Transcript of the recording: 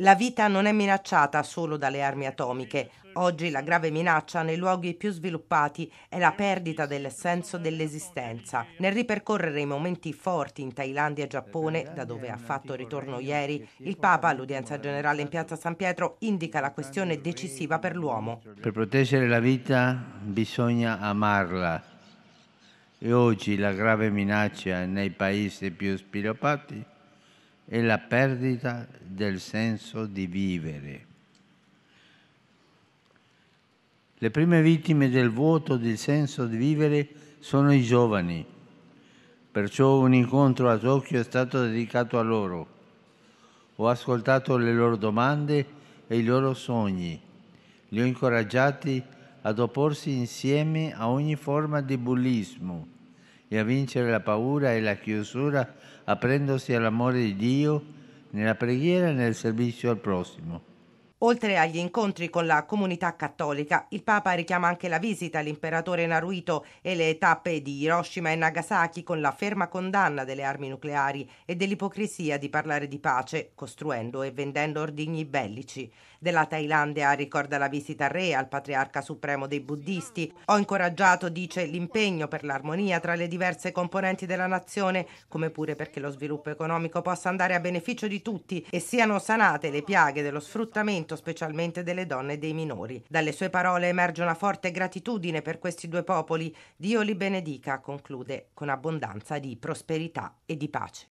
La vita non è minacciata solo dalle armi atomiche. Oggi la grave minaccia nei luoghi più sviluppati è la perdita del senso dell'esistenza. Nel ripercorrere i momenti forti in Thailandia e Giappone, da dove ha fatto ritorno ieri, il Papa all'udienza generale in piazza San Pietro indica la questione decisiva per l'uomo. Per proteggere la vita bisogna amarla. E oggi la grave minaccia nei paesi più sviluppati e la perdita del senso di vivere. Le prime vittime del vuoto del senso di vivere sono i giovani, perciò un incontro a Tokyo è stato dedicato a loro. Ho ascoltato le loro domande e i loro sogni, li ho incoraggiati ad opporsi insieme a ogni forma di bullismo e a vincere la paura e la chiusura aprendosi all'amore di Dio nella preghiera e nel servizio al prossimo. Oltre agli incontri con la comunità cattolica, il Papa richiama anche la visita all'imperatore Naruhito e le tappe di Hiroshima e Nagasaki con la ferma condanna delle armi nucleari e dell'ipocrisia di parlare di pace, costruendo e vendendo ordigni bellici. Della Thailandia ricorda la visita al re, al patriarca supremo dei buddisti. Ho incoraggiato, dice, l'impegno per l'armonia tra le diverse componenti della nazione, come pure perché lo sviluppo economico possa andare a beneficio di tutti e siano sanate le piaghe dello sfruttamento sfruttamento specialmente delle donne e dei minori. Dalle sue parole emerge una forte gratitudine per questi due popoli. Dio li benedica, conclude, con abbondanza di prosperità e di pace.